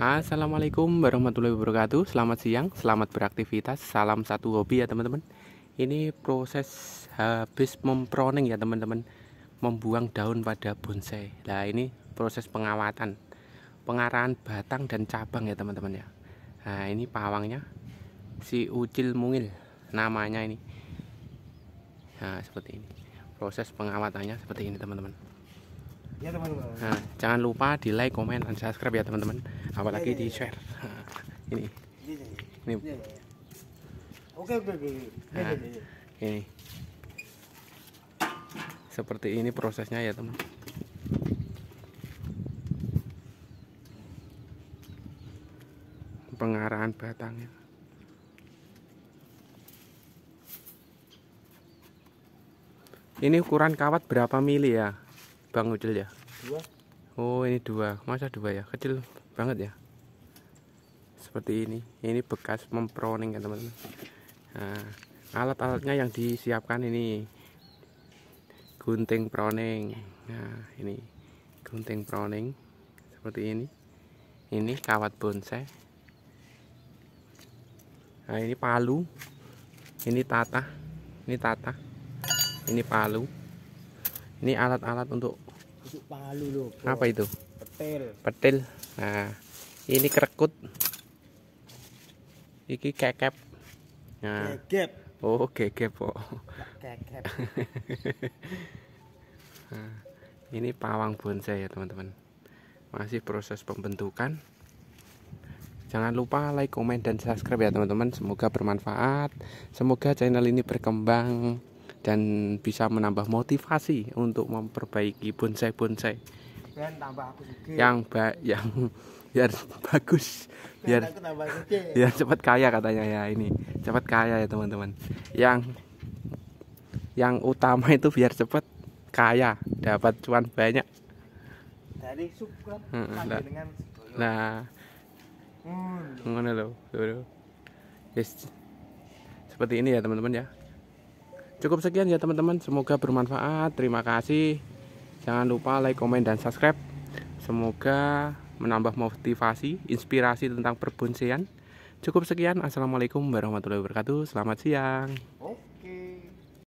Assalamualaikum warahmatullahi wabarakatuh Selamat siang, selamat beraktivitas Salam satu hobi ya teman-teman Ini proses habis memproning ya teman-teman Membuang daun pada bonsai Nah ini proses pengawatan Pengarahan batang dan cabang ya teman-teman ya Nah ini pawangnya Si Ucil Mungil Namanya ini Nah seperti ini Proses pengawatannya seperti ini teman-teman Ya, nah, jangan lupa di like komen dan subscribe ya teman-teman apalagi iya, iya, iya. di share ini ini oke oke oke nah, ini seperti ini prosesnya ya teman pengarahan batangnya ini ukuran kawat berapa mili ya Bang Udil ya? Dua. Oh ini dua, masa dua ya? Kecil banget ya? Seperti ini, ini bekas memproning ya teman-teman. Nah, alat-alatnya yang disiapkan ini gunting proning. Nah ini gunting proning seperti ini. Ini kawat bonsai. Nah ini palu, ini tata ini tata ini palu ini alat-alat untuk palu apa itu petil petil nah ini kerekut iki kekep nah kekep oh kekep kok kekep nah, ini pawang bonsai ya teman-teman masih proses pembentukan jangan lupa like, komen, dan subscribe ya teman-teman semoga bermanfaat semoga channel ini berkembang dan bisa menambah motivasi untuk memperbaiki bonsai-bonsai yang ba yang biar bagus biar biar cepat kaya katanya ya ini cepat kaya ya teman-teman yang yang utama itu biar cepat kaya dapat cuan banyak dari subkan hmm, nah, nah ngono loh seperti ini ya teman-teman ya cukup sekian ya teman-teman semoga bermanfaat terima kasih jangan lupa like komen dan subscribe semoga menambah motivasi inspirasi tentang perbunsian cukup sekian assalamualaikum warahmatullahi wabarakatuh selamat siang